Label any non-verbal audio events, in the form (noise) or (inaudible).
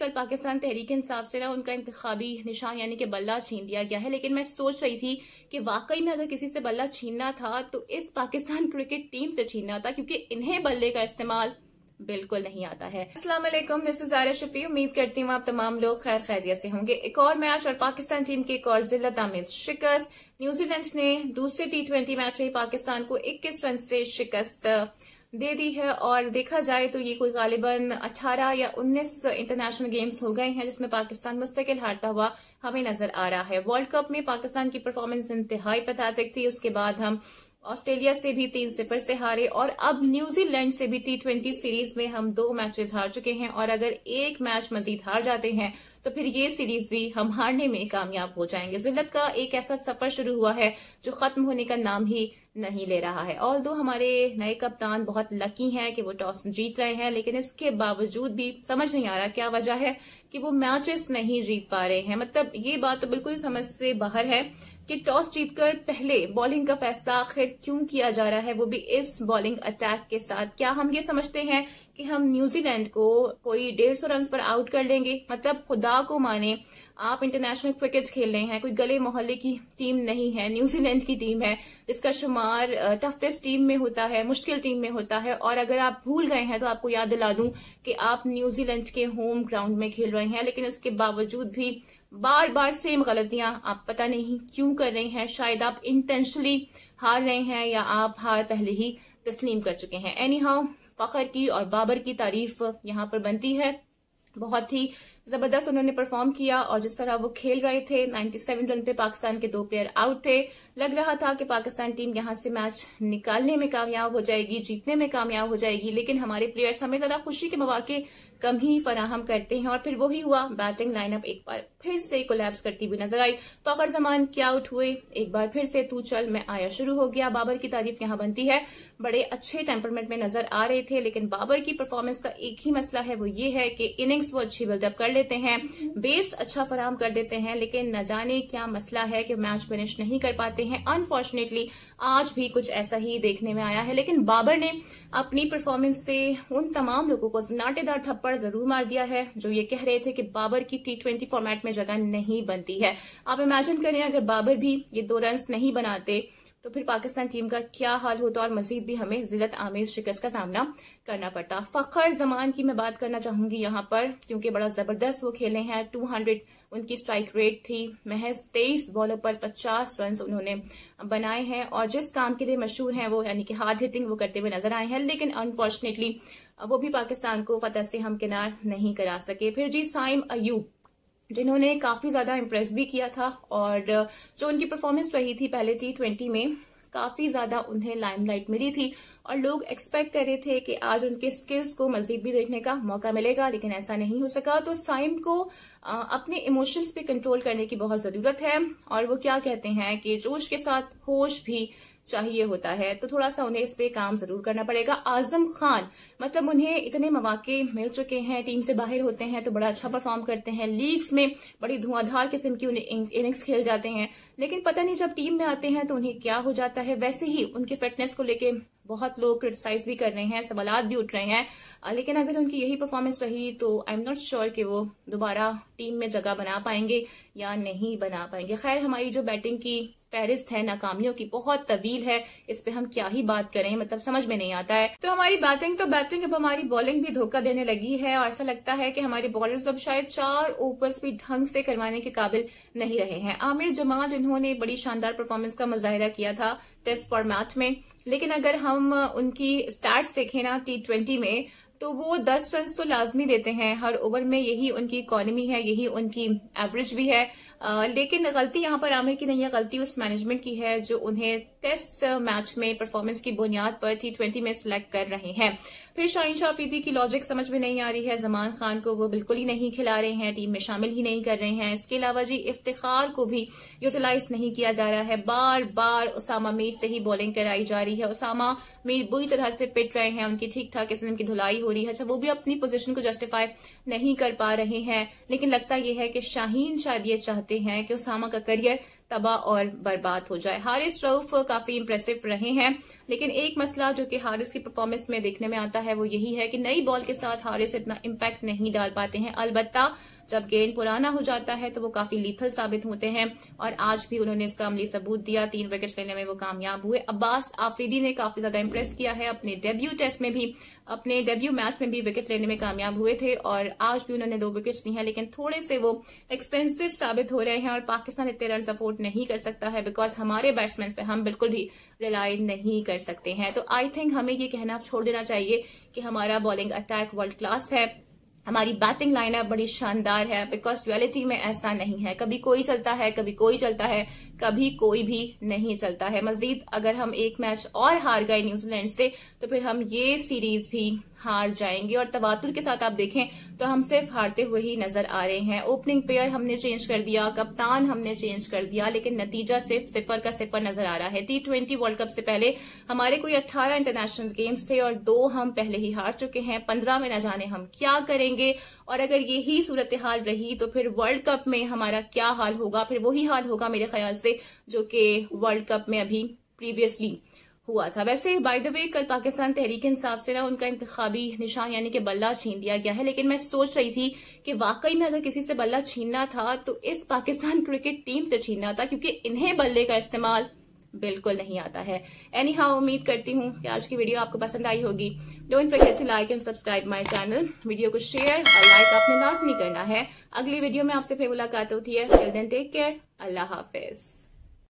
कल पाकिस्तान तहरीक इंसाफ से ना उनका इंतबी निशान यानी कि बल्ला छीन दिया गया है लेकिन मैं सोच रही थी कि वाकई में अगर किसी से बल्ला छीनना था तो इस पाकिस्तान (laughs) क्रिकेट टीम से छीनना था क्योंकि इन्हें बल्ले का इस्तेमाल बिल्कुल नहीं आता है असला दिस इज आर शफी उम्मीद करती हूँ आप तमाम लोग खैर खैरियत से होंगे एक और मैच और पाकिस्तान टीम के एक और जिल्लत आमेज शिकस्त न्यूजीलैंड ने दूसरे टी ट्वेंटी मैच में पाकिस्तान को इक्कीस रन से शिकस्त दे दी है और देखा जाए तो ये कोई गालिबन 18 या 19 इंटरनेशनल गेम्स हो गए हैं जिसमें पाकिस्तान मुस्तकिल हारता हुआ हमें नजर आ रहा है वर्ल्ड कप में पाकिस्तान की परफॉर्मेंस इंतहाई पथैटिक थी उसके बाद हम ऑस्ट्रेलिया से भी तीन सिफर से हारे और अब न्यूजीलैंड से भी टी ट्वेंटी सीरीज में हम दो मैचेस हार चुके हैं और अगर एक मैच मजीद हार जाते हैं तो फिर ये सीरीज भी हम हारने में कामयाब हो जाएंगे जिलत का एक ऐसा सफर शुरू हुआ है जो खत्म होने का नाम ही नहीं ले रहा है ऑल दो हमारे नए कप्तान बहुत लकी हैं कि वो टॉस जीत रहे हैं लेकिन इसके बावजूद भी समझ नहीं आ रहा क्या वजह है कि वो मैचेस नहीं जीत पा रहे हैं मतलब ये बात तो बिल्कुल समझ से बाहर है कि टॉस जीतकर पहले बॉलिंग का फैसला आखिर क्यों किया जा रहा है वो भी इस बॉलिंग अटैक के साथ क्या हम ये समझते हैं कि हम न्यूजीलैंड को कोई डेढ़ सौ रन पर आउट कर लेंगे मतलब खुदा को माने आप इंटरनेशनल क्रिकेट खेल रहे हैं कोई गले मोहल्ले की टीम नहीं है न्यूजीलैंड की टीम है जिसका शुमार बीमार टफेस्ट टीम में होता है मुश्किल टीम में होता है और अगर आप भूल गए हैं तो आपको याद दिला दूं कि आप न्यूजीलैंड के होम ग्राउंड में खेल रहे हैं लेकिन उसके बावजूद भी बार बार सेम गलतियां आप पता नहीं क्यों कर रहे हैं शायद आप इंटेंशनली हार रहे हैं या आप हार पहले ही तस्लीम कर चुके हैं एनी हाउ फखर की और बाबर की तारीफ यहां पर बनती है बहुत ही जबरदस्त उन्होंने परफॉर्म किया और जिस तरह वो खेल रहे थे 97 रन पे पाकिस्तान के दो प्लेयर आउट थे लग रहा था कि पाकिस्तान टीम यहां से मैच निकालने में कामयाब हो जाएगी जीतने में कामयाब हो जाएगी लेकिन हमारे प्लेयर्स हमें जरा खुशी के मौके कम ही फराहम करते हैं और फिर वही हुआ बैटिंग लाइनअप एक बार फिर से कोलैप्स करती हुई नजर आई फखर तो जमान क्या आउट हुए एक बार फिर से तू चल मैं आया शुरू हो गया बाबर की तारीफ यहां बनती है बड़े अच्छे टेम्परमेंट में नजर आ रहे थे लेकिन बाबर की परफॉर्मेंस का एक ही मसला है वो ये है कि इनिंग्स वो अच्छी बिल्डअप कर लेते हैं बेस अच्छा फराम कर देते हैं लेकिन न जाने क्या मसला है कि मैच फिनिश नहीं कर पाते हैं अनफॉर्चुनेटली आज भी कुछ ऐसा ही देखने में आया है लेकिन बाबर ने अपनी परफॉर्मेंस से उन तमाम लोगों को नाटेदार थप्पड़ जरूर मार दिया है जो ये कह रहे थे कि बाबर की टी ट्वेंटी फॉर्मेट में जगह नहीं बनती है आप इमेजिन करें अगर बाबर भी ये दो रन नहीं बनाते तो फिर पाकिस्तान टीम का क्या हाल होता और मजीद भी हमें जिलत आमेज शिकस्त का सामना करना पड़ता फखर जमान की मैं बात करना चाहूंगी यहां पर क्योंकि बड़ा जबरदस्त वो खेले हैं टू हंड्रेड उनकी स्ट्राइक रेट थी महज तेईस बॉलों पर पचास रन उन्होंने बनाए हैं और जिस काम के लिए मशहूर हैं वो यानी कि हार्ड हिटिंग वो करते हुए नजर आए हैं लेकिन अनफॉर्चुनेटली वो भी पाकिस्तान को फतह से हमकिनार नहीं करा सके फिर जी साइम अयूब जिन्होंने काफी ज्यादा इम्प्रेस भी किया था और जो उनकी परफॉर्मेंस रही थी पहले टी ट्वेंटी में काफी ज्यादा उन्हें लाइमलाइट मिली थी और लोग एक्सपेक्ट कर रहे थे कि आज उनके स्किल्स को मजीद भी देखने का मौका मिलेगा लेकिन ऐसा नहीं हो सका तो साइम को अपने इमोशंस पे कंट्रोल करने की बहुत ज़रूरत है और वो क्या कहते हैं कि जोश के साथ होश भी चाहिए होता है तो थोड़ा सा उन्हें इस पे काम जरूर करना पड़ेगा आजम खान मतलब उन्हें इतने मौाक़े मिल चुके हैं टीम से बाहर होते हैं तो बड़ा अच्छा परफॉर्म करते हैं लीग्स में बड़ी धुआंधार किस्म की उन्हें इनिंग्स खेल जाते हैं लेकिन पता नहीं जब टीम में आते हैं तो उन्हें क्या हो जाता है वैसे ही उनकी फिटनेस को लेकर बहुत लोग क्रिटिसाइज भी कर रहे हैं सवाल भी उठ रहे हैं लेकिन अगर उनकी यही परफॉर्मेंस रही तो आई एम नॉट श्योर कि वो दोबारा टीम में जगह बना पाएंगे या नहीं बना पाएंगे खैर हमारी जो बैटिंग की फहरिस्त है नाकामियों की बहुत तवील है इस पे हम क्या ही बात करें मतलब समझ में नहीं आता है तो हमारी बैटिंग तो बैटिंग अब हमारी बॉलिंग भी धोखा देने लगी है और ऐसा लगता है कि हमारे बॉलर्स अब शायद चार ओवर्स भी ढंग से करवाने के काबिल नहीं रहे हैं आमिर जमा जिन्होंने बड़ी शानदार परफॉर्मेंस का मुजाहरा किया था टेस्ट फॉर्मेट में लेकिन अगर हम उनकी स्टार्ट देखें ना टी ट्वेंटी में तो वो दस रन तो लाजमी देते हैं हर ओवर में यही उनकी इकोनॉमी है यही उनकी एवरेज भी है लेकिन गलती यहां पर है की नहीं है गलती उस मैनेजमेंट की है जो उन्हें टेस्ट मैच में परफॉर्मेंस की बुनियाद पर टी ट्वेंटी में सिलेक्ट कर रहे हैं फिर शाहिन शाह अफीदी की लॉजिक समझ में नहीं आ रही है जमान खान को वो बिल्कुल ही नहीं खिला रहे हैं टीम में शामिल ही नहीं कर रहे हैं इसके अलावा जी इफ्तार को भी यूटिलाइज नहीं किया जा रहा है बार बार उसामा मीर से ही बॉलिंग कराई जा रही है उसामा मीर बुरी तरह से पिट रहे हैं उनकी ठीक ठाक इस की धुलाई हो रही है अच्छा वो भी अपनी पोजिशन को जस्टिफाई नहीं कर पा रहे हैं लेकिन लगता यह है कि शाहीन शायद ये चाहते चाहते हैं कि उसामा का करियर तबाह और बर्बाद हो जाए हारिस रऊफ काफी इंप्रेसिव रहे हैं लेकिन एक मसला जो कि हारिस की परफॉर्मेंस में देखने में आता है वो यही है कि नई बॉल के साथ हारिस इतना इम्पैक्ट नहीं डाल पाते हैं अलबत्ता जब गेंद पुराना हो जाता है तो वो काफी लीथल साबित होते हैं और आज भी उन्होंने इसका अमली सबूत दिया तीन विकेट लेने में वो कामयाब हुए अब्बास आफरीदी ने काफी ज्यादा इम्प्रेस किया है अपने डेब्यू टेस्ट में भी अपने डेब्यू मैच में भी विकेट लेने में कामयाब हुए थे और आज भी उन्होंने दो विकेट्स लिए हैं लेकिन थोड़े से वो एक्सपेंसिव साबित हो रहे हैं और पाकिस्तान इतने रन सफोर्ट आउट नहीं कर सकता है बिकॉज हमारे बैट्समैन पे हम बिल्कुल भी रिलाई नहीं कर सकते हैं तो आई थिंक हमें ये कहना छोड़ देना चाहिए कि हमारा बॉलिंग अटैक वर्ल्ड क्लास है हमारी बैटिंग लाइनअप बड़ी शानदार है बिकॉज रियलिटी में ऐसा नहीं है कभी कोई चलता है कभी कोई चलता है कभी कोई भी नहीं चलता है मजीद अगर हम एक मैच और हार गए न्यूजीलैंड से तो फिर हम ये सीरीज भी हार जाएंगे और तबातुर के साथ आप देखें तो हम सिर्फ हारते हुए ही नजर आ रहे हैं ओपनिंग प्लेयर हमने चेंज कर दिया कप्तान हमने चेंज कर दिया लेकिन नतीजा सिर्फ सिफर का सिफर नजर आ रहा है टी ट्वेंटी वर्ल्ड कप से पहले हमारे कोई अट्ठारह इंटरनेशनल गेम्स थे और दो हम पहले ही हार चुके हैं पंद्रह में न जाने हम क्या करेंगे करेंगे और अगर यही सूरत हाल रही तो फिर वर्ल्ड कप में हमारा क्या हाल होगा फिर वही हाल होगा मेरे ख्याल से जो कि वर्ल्ड कप में अभी प्रीवियसली हुआ था वैसे बाय द वे कल पाकिस्तान तहरीक इंसाफ से ना उनका इंतबी निशान यानी कि बल्ला छीन दिया गया है लेकिन मैं सोच रही थी कि वाकई में अगर किसी से बल्ला छीनना था तो इस पाकिस्तान क्रिकेट टीम से छीनना था क्योंकि इन्हें बल्ले का इस्तेमाल बिल्कुल नहीं आता है एनी हाउ उम्मीद करती हूँ कि आज की वीडियो आपको पसंद आई होगी don't forget to like and subscribe my channel video को शेयर और लाइक आपने लाजमी करना है अगली वीडियो में आपसे फिर मुलाकात होती है टेक केयर अल्लाह हाफिज़